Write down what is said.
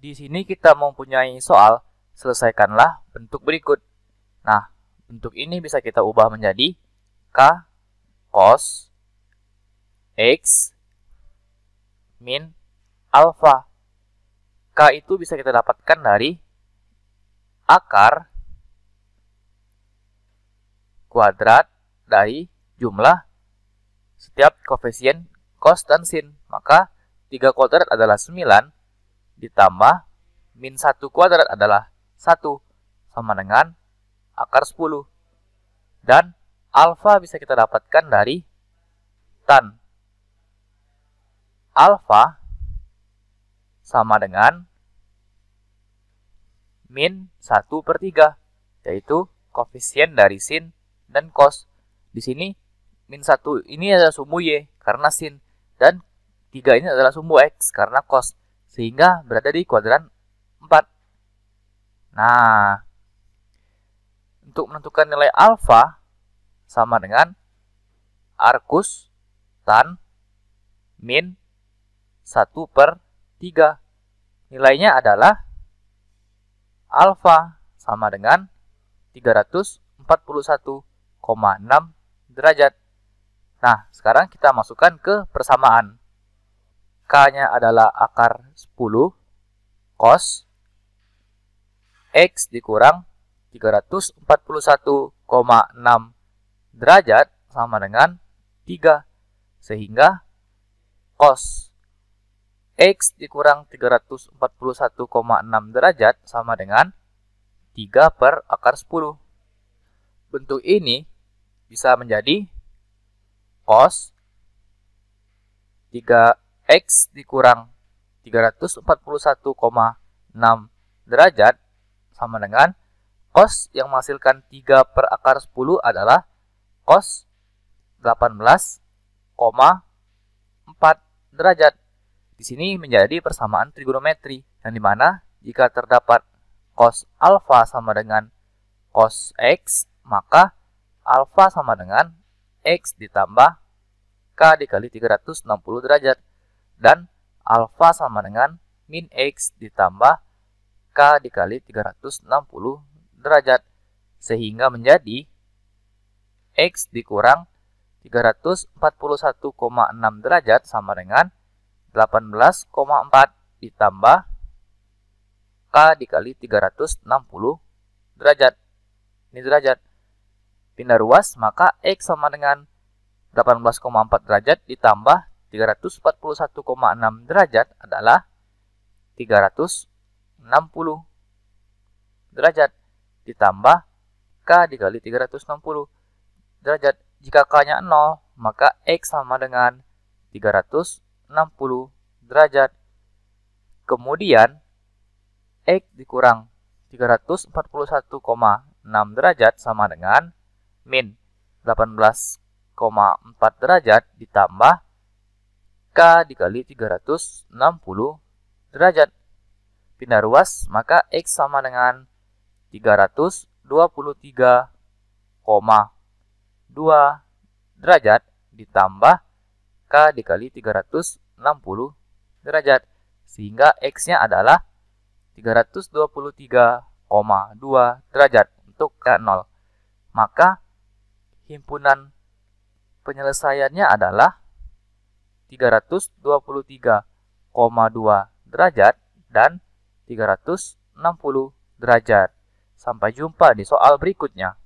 Di sini kita mempunyai soal, selesaikanlah bentuk berikut. Nah, bentuk ini bisa kita ubah menjadi K cos X min alfa. K itu bisa kita dapatkan dari akar kuadrat dari jumlah setiap koefisien cos dan sin. Maka 3 kuadrat adalah 9, ditambah min 1 kuadrat adalah 1 sama dengan akar 10. Dan alfa bisa kita dapatkan dari tan alfa sama dengan min 1 per 3, yaitu koefisien dari sin dan cos. Di sini min 1 ini adalah sumbu y karena sin dan 3 ini adalah sumbu x karena cos sehingga berada di kuadran 4. Nah, untuk menentukan nilai alfa sama dengan arkus tan min 1 per 3. Nilainya adalah alfa sama dengan 341,6 derajat. Nah, sekarang kita masukkan ke persamaan. K-nya adalah akar 10 cos X dikurang 341,6 derajat sama dengan 3. Sehingga cos X dikurang 341,6 derajat sama dengan 3 per akar 10. Bentuk ini bisa menjadi cos 3 X dikurang 341,6 derajat sama dengan cos yang menghasilkan 3 per akar 10 adalah cos 18,4 derajat. Di sini menjadi persamaan trigonometri yang dimana jika terdapat cos alfa sama dengan cos x, maka alfa sama dengan x ditambah k dikali 360 derajat dan alfa sama dengan min x ditambah k dikali 360 derajat sehingga menjadi x dikurang 341,6 derajat sama dengan 18,4 ditambah k dikali 360 derajat. Ini derajat. Pindah ruas, maka x sama dengan 18,4 derajat ditambah 341,6 derajat adalah 360 derajat ditambah K dikali 360 derajat. Jika K-nya 0, maka X sama dengan 360 derajat. Kemudian, X dikurang 341,6 derajat sama dengan min 18,4 derajat ditambah K dikali 360 derajat. Pindah ruas, maka X sama dengan 323,2 derajat ditambah K dikali 360 derajat. Sehingga X-nya adalah 323,2 derajat untuk K0. Maka himpunan penyelesaiannya adalah 323,2 derajat dan 360 derajat. Sampai jumpa di soal berikutnya.